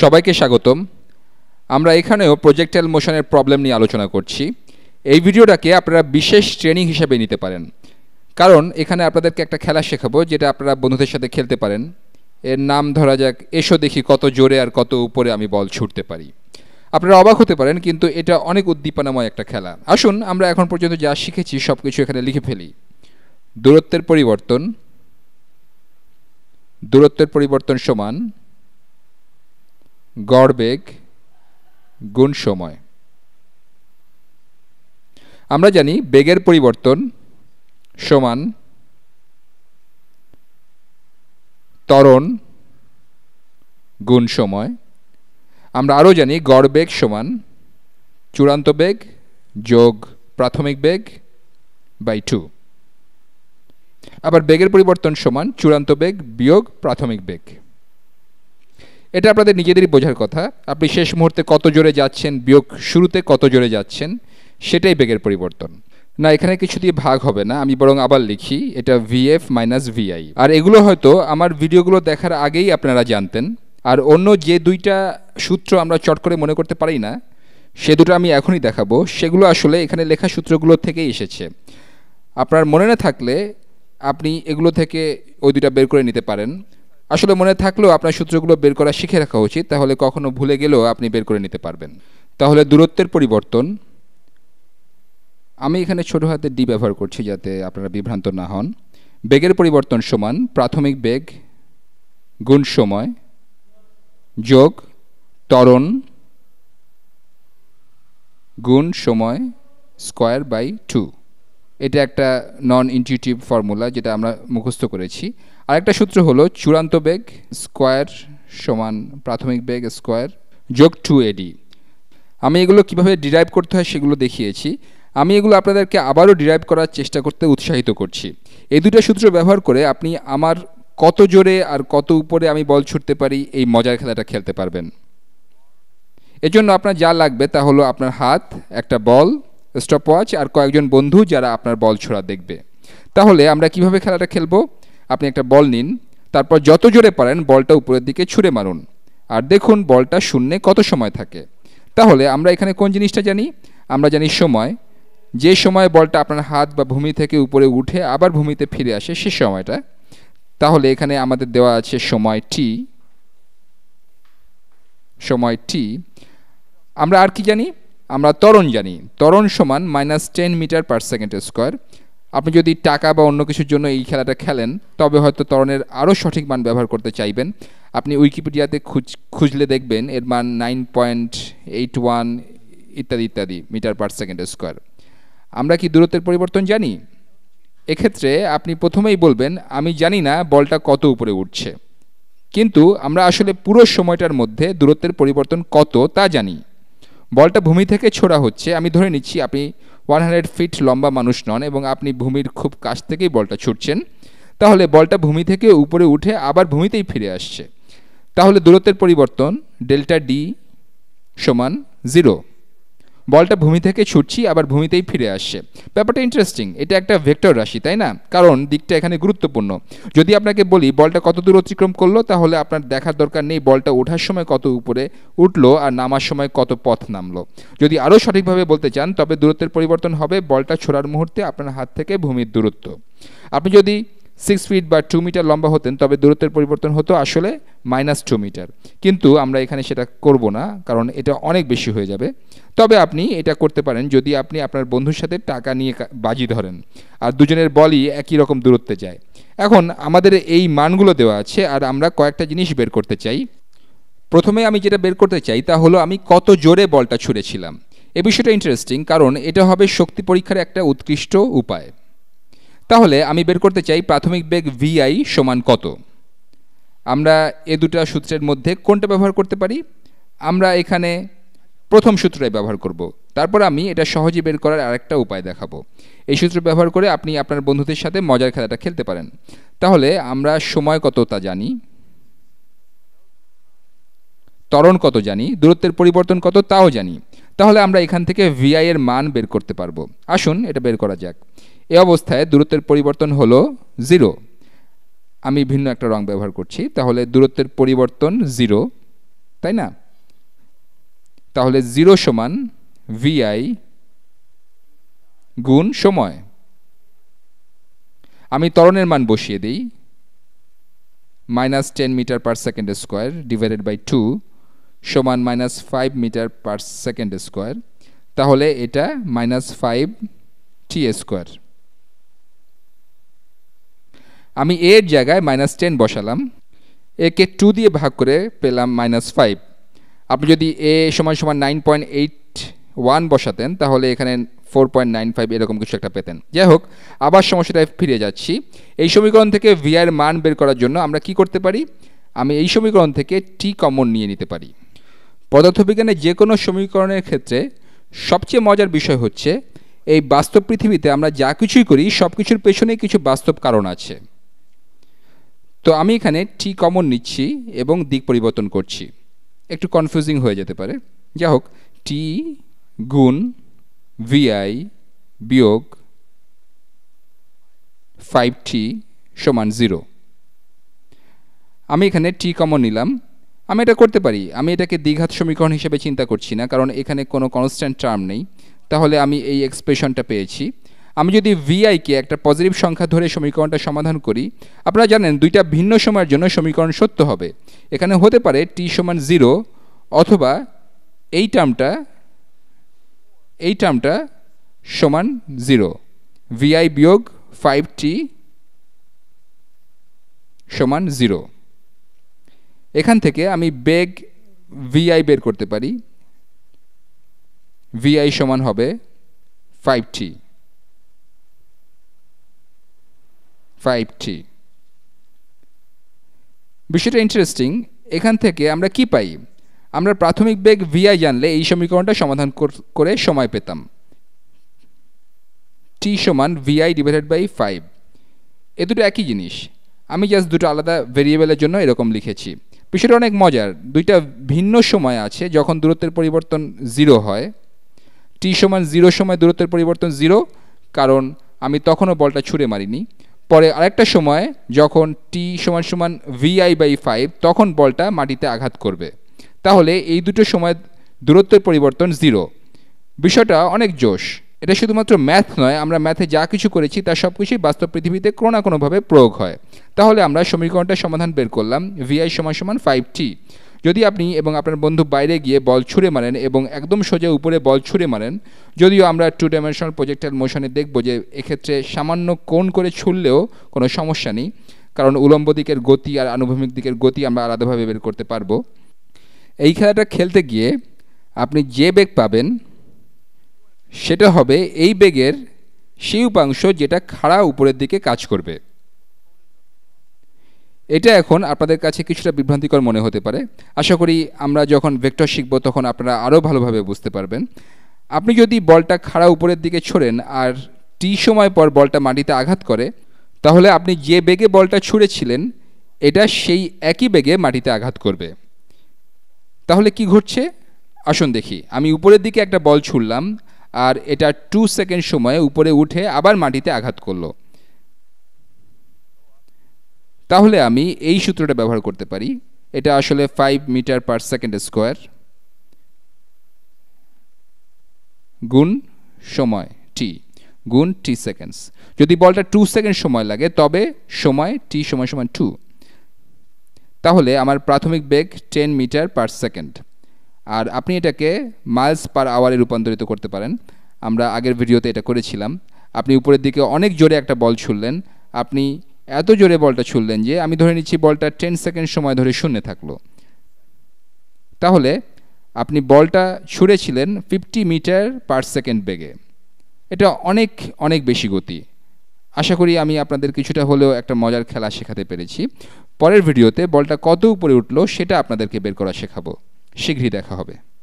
সবাইকে স্বাগতম আমরা এখানেও প্রজেক্টাইল মোশনের প্রবলেম নিয়ে আলোচনা করছি এই ভিডিওটাকে আপনারা বিশেষ ট্রেনিং হিসেবে নিতে পারেন কারণ এখানে আপনাদেরকে একটা খেলা শেখাবো যেটা আপনারা বন্ধুদের সাথে খেলতে পারেন এর নাম ধরা যাক এসো দেখি কত জোরে আর কত উপরে আমি বল ছুটতে পারি আপনারা অবাক হতে পারেন কিন্তু এটা অনেক উদ্দীপনাময় একটা খেলা আসুন আমরা এখন পর্যন্ত যা শিখেছি সব কিছু এখানে লিখে ফেলি দূরত্বের পরিবর্তন দূরত্বের পরিবর্তন সমান গড়বেগ গুণ সময় আমরা জানি বেগের পরিবর্তন সমান তরণ গুণ সময় আমরা আরও জানি গড় বেগ সমান চূড়ান্ত বেগ যোগ প্রাথমিক বেগ বাই টু আবার বেগের পরিবর্তন সমান চূড়ান্ত বেগ বিয়োগ প্রাথমিক বেগ এটা আপনাদের নিজেদেরই বোঝার কথা আপনি শেষ মুহূর্তে কত জোরে যাচ্ছেন বিয়োগ শুরুতে কত জোরে যাচ্ছেন সেটাই বেগের পরিবর্তন না এখানে কিছু দিয়ে ভাগ হবে না আমি বরং আবার লিখি এটা ভিএফ মাইনাস ভিআই আর এগুলো হয়তো আমার ভিডিওগুলো দেখার আগেই আপনারা জানতেন আর অন্য যে দুইটা সূত্র আমরা চট করে মনে করতে পারি না সে দুটো আমি এখনই দেখাবো সেগুলো আসলে এখানে লেখা সূত্রগুলো থেকেই এসেছে আপনার মনে না থাকলে আপনি এগুলো থেকে ওই দুটা বের করে নিতে পারেন আসলে মনে থাকলেও আপনার সূত্রগুলো বের করা শিখে রাখা উচিত তাহলে কখনো ভুলে গেলেও আপনি বের করে নিতে পারবেন তাহলে দূরত্বের পরিবর্তন আমি এখানে ছোট হাতে ডি ব্যবহার করছি যাতে আপনারা বিভ্রান্ত না হন বেগের পরিবর্তন সমান প্রাথমিক বেগ গুণ সময় যোগ ত্বরণ গুণ সময় স্কোয়ার বাই টু এটা একটা নন ইনটিউটিভ ফর্মুলা যেটা আমরা মুখস্থ করেছি আরেকটা সূত্র হলো চূড়ান্ত বেগ স্কোয়ার সমান প্রাথমিক বেগ স্কোয়ার যোগ টু এডি আমি এগুলো কিভাবে ডিরাইভ করতে হয় সেগুলো দেখিয়েছি আমি এগুলো আপনাদেরকে আবারও ডিরাইভ করার চেষ্টা করতে উৎসাহিত করছি এই দুটো সূত্র ব্যবহার করে আপনি আমার কত জোরে আর কত উপরে আমি বল ছুটতে পারি এই মজার খেলাটা খেলতে পারবেন এজন্য আপনার যা লাগবে তা হলো আপনার হাত একটা বল স্টপ ওয়াচ আর কয়েকজন বন্ধু যারা আপনার বল ছোড়া দেখবে তাহলে আমরা কিভাবে খেলাটা খেলবো আপনি একটা বল নিন তারপর যত জোরে পারেন বলটা উপরের দিকে ছুঁড়ে মারুন আর দেখুন বলটা শূন্যে কত সময় থাকে তাহলে আমরা এখানে কোন জিনিসটা জানি আমরা জানি সময় যে সময় বলটা আপনার হাত বা ভূমি থেকে উপরে উঠে আবার ভূমিতে ফিরে আসে সে সময়টা তাহলে এখানে আমাদের দেওয়া আছে সময় টি সময় টি আমরা আর কি জানি আমরা ত্বরণ জানি ত্বরণ সমান minus ten metre per second square আপনি যদি টাকা বা অন্য কিছুর জন্য এই খেলাটা খেলেন তবে হয়তো তরণের আরও সঠিক মান ব্যবহার করতে চাইবেন আপনি উইকিপিডিয়াতে খুঁজ খুঁজলে দেখবেন এর মান নাইন পয়েন্ট এইট ওয়ান ইত্যাদি ইত্যাদি মিটার পার সেকেন্ড স্কোয়ার আমরা কি দূরত্বের পরিবর্তন জানি এক্ষেত্রে আপনি প্রথমেই বলবেন আমি জানি না বলটা কত উপরে উঠছে কিন্তু আমরা আসলে পুরো সময়টার মধ্যে দূরত্বের পরিবর্তন কত তা জানি বলটা ভূমি থেকে ছোড়া হচ্ছে আমি ধরে নিচ্ছি আপনি ওয়ান হান্ড্রেড ফিট লম্বা মানুষ নন এবং আপনি ভূমির খুব কাছ থেকেই বলটা ছুটছেন তাহলে বলটা ভূমি থেকে উপরে উঠে আবার ভূমিতেই ফিরে আসছে তাহলে দূরত্বের পরিবর্তন ডেল্টা ডি সমান জিরো বলটা ভূমি থেকে ছুটছি আবার ভূমিতেই ফিরে আসছে ব্যাপারটা ইন্টারেস্টিং এটা একটা ভেক্টর রাশি তাই না কারণ দিকটা এখানে গুরুত্বপূর্ণ যদি আপনাকে বলি বলটা কত দূর অতিক্রম করলো তাহলে আপনার দেখার দরকার নেই বলটা ওঠার সময় কত উপরে উঠলো আর নামার সময় কত পথ নামলো যদি আরও সঠিকভাবে বলতে চান তবে দূরত্বের পরিবর্তন হবে বলটা ছোড়ার মুহূর্তে আপনার হাত থেকে ভূমির দূরত্ব আপনি যদি সিক্স ফিট বা টু মিটার লম্বা হতেন তবে দূরত্বের পরিবর্তন হতো আসলে মাইনাস টু মিটার কিন্তু আমরা এখানে সেটা করব না কারণ এটা অনেক বেশি হয়ে যাবে তবে আপনি এটা করতে পারেন যদি আপনি আপনার বন্ধুর সাথে টাকা নিয়ে বাজি ধরেন আর দুজনের বলই একই রকম দূরত্বে যায় এখন আমাদের এই মানগুলো দেওয়া আছে আর আমরা কয়েকটা জিনিস বের করতে চাই প্রথমে আমি যেটা বের করতে চাই তা হলো আমি কত জোরে বলটা ছুঁড়েছিলাম এ বিষয়টা ইন্টারেস্টিং কারণ এটা হবে শক্তি পরীক্ষার একটা উৎকৃষ্ট উপায় তাহলে আমি বের করতে চাই প্রাথমিক বেগ ভিআই সমান কত আমরা এ দুটা সূত্রের মধ্যে কোনটা ব্যবহার করতে পারি আমরা এখানে প্রথম সূত্রটাই ব্যবহার করব। তারপর আমি এটা সহজে বের করার আরেকটা উপায় দেখাবো এই সূত্র ব্যবহার করে আপনি আপনার বন্ধুদের সাথে মজার খেলাটা খেলতে পারেন তাহলে আমরা সময় কত তা জানি ত্বরণ কত জানি দূরত্বের পরিবর্তন কত তাও জানি তাহলে আমরা এখান থেকে ভিআই এর মান বের করতে পারবো আসুন এটা বের করা যাক এ অবস্থায় দূরত্বের পরিবর্তন হলো জিরো আমি ভিন্ন একটা রং ব্যবহার করছি তাহলে দূরত্বের পরিবর্তন জিরো তাই না তাহলে জিরো সমান ভিআই গুণ সময় আমি তরণের মান বসিয়ে দিই minus ten metre per second square divided by two সমান minus five metre per second square তাহলে এটা মাইনাস ফাইভ টি স্কোয়ার আমি এর জায়গায় মাইনাস টেন বসালাম একে টু দিয়ে ভাগ করে পেলাম মাইনাস ফাইভ আপনি যদি এ সমান সমান নাইন পয়েন্ট এইট ওয়ান বসাতেন তাহলে এখানে ফোর পয়েন্ট নাইন ফাইভ এরকম কিছু একটা পেতেন যাই হোক আবার সমস্যাটায় ফিরে যাচ্ছি এই সমীকরণ থেকে ভিআর মান বের করার জন্য আমরা কি করতে পারি আমি এই সমীকরণ থেকে টি কমন নিয়ে নিতে পারি পদার্থবিজ্ঞানে যে কোনো সমীকরণের ক্ষেত্রে সবচেয়ে মজার বিষয় হচ্ছে এই বাস্তব পৃথিবীতে আমরা যা কিছুই করি সব কিছুর পেছনে কিছু বাস্তব কারণ আছে তো আমি এখানে টি কমন নিচ্ছি এবং দিক পরিবর্তন করছি একটু কনফিউজিং হয়ে যেতে পারে যা হোক টি গুণ ভিআই বিয়োগ ফাইভ টি সমান জিরো আমি এখানে টি কমন নিলাম আমি এটা করতে পারি আমি এটাকে দ্বিঘাত সমীকরণ হিসেবে চিন্তা করছি না কারণ এখানে কোনো কনস্ট্যান্ট টার্ম নেই তাহলে আমি এই এক্সপ্রেশনটা পেয়েছি আমি যদি ভিআইকে একটা পজিটিভ সংখ্যা ধরে সমীকরণটা সমাধান করি আপনারা জানেন দুইটা ভিন্ন সময়ের জন্য সমীকরণ সত্য হবে এখানে হতে পারে টি সমান জিরো অথবা এই টার্মটা এই টার্মটা সমান জিরো ভিআই বিয়োগ ফাইভ টি সমান জিরো এখান থেকে আমি বেগ ভিআই বের করতে পারি ভিআই সমান হবে ফাইভ টি 5t বিষয়টা ইন্টারেস্টিং এখান থেকে আমরা কি পাই আমরা প্রাথমিক বেগ ভিআই জানলে এই সমীকরণটা সমাধান করে সময় পেতাম টি সমান ভিআই ডিভাইডেড বাই ফাইভ এ দুটো একই জিনিস আমি জাস্ট দুটো আলাদা ভেরিয়েবলের জন্য এরকম লিখেছি বিষয়টা অনেক মজার দুইটা ভিন্ন সময় আছে যখন দূরত্বের পরিবর্তন জিরো হয় টি সমান জিরো সময় দূরত্বের পরিবর্তন জিরো কারণ আমি তখনও বলটা ছুঁড়ে মারিনি পরে আরেকটা সময় যখন টি সমান সমান ভিআই বাই ফাইভ তখন বলটা মাটিতে আঘাত করবে তাহলে এই দুটো সময় দূরত্বের পরিবর্তন জিরো বিষয়টা অনেক জোশ এটা শুধুমাত্র ম্যাথ নয় আমরা ম্যাথে যা কিছু করেছি তার সব কিছুই বাস্তব পৃথিবীতে কোনো না কোনোভাবে প্রয়োগ হয় তাহলে আমরা সমীকরণটা সমাধান বের করলাম ভিআই সমান সমান ফাইভ টি যদি আপনি এবং আপনার বন্ধু বাইরে গিয়ে বল ছুঁড়ে মারেন এবং একদম সোজা উপরে বল ছুঁড়ে মারেন যদিও আমরা টু ডাইমেনশনাল প্রজেক্টার মোশনে দেখব যে এক্ষেত্রে সামান্য কোণ করে ছুঁড়লেও কোনো সমস্যা নেই কারণ উলম্ব দিকের গতি আর আনুভূমিক দিকের গতি আমরা আলাদাভাবে বের করতে পারবো এই খেলাটা খেলতে গিয়ে আপনি যে বেগ পাবেন সেটা হবে এই বেগের সেই উপাংশ যেটা খাড়া উপরের দিকে কাজ করবে এটা এখন আপনাদের কাছে কিছুটা বিভ্রান্তিকর মনে হতে পারে আশা করি আমরা যখন ভেক্টর শিখব তখন আপনারা আরও ভালোভাবে বুঝতে পারবেন আপনি যদি বলটা খাড়া উপরের দিকে ছোড়েন আর টি সময় পর বলটা মাটিতে আঘাত করে তাহলে আপনি যে বেগে বলটা ছুঁড়েছিলেন এটা সেই একই বেগে মাটিতে আঘাত করবে তাহলে কি ঘটছে আসুন দেখি আমি উপরের দিকে একটা বল ছুড়লাম আর এটা টু সেকেন্ড সময়ে উপরে উঠে আবার মাটিতে আঘাত করলো তাহলে আমি এই সূত্রটা ব্যবহার করতে পারি এটা আসলে five metre per second square গুণ সময় টি গুণ টি সেকেন্ডস যদি বলটা টু সেকেন্ড সময় লাগে তবে সময় টি সময় সমান টু তাহলে আমার প্রাথমিক বেগ টেন মিটার পার সেকেন্ড আর আপনি এটাকে মাইলস পার আওয়ারে রূপান্তরিত করতে পারেন আমরা আগের ভিডিওতে এটা করেছিলাম আপনি উপরের দিকে অনেক জোরে একটা বল ছুড়লেন আপনি এত জোরে বলটা ছুড়লেন যে আমি ধরে নিচ্ছি বলটা টেন সেকেন্ড সময় ধরে শূন্য থাকলো তাহলে আপনি বলটা ছুঁড়েছিলেন ফিফটি মিটার পার সেকেন্ড বেগে এটা অনেক অনেক বেশি গতি আশা করি আমি আপনাদের কিছুটা হলেও একটা মজার খেলা শেখাতে পেরেছি পরের ভিডিওতে বলটা কত উপরে উঠলো সেটা আপনাদেরকে বের করা শেখাবো শীঘ্রই দেখা হবে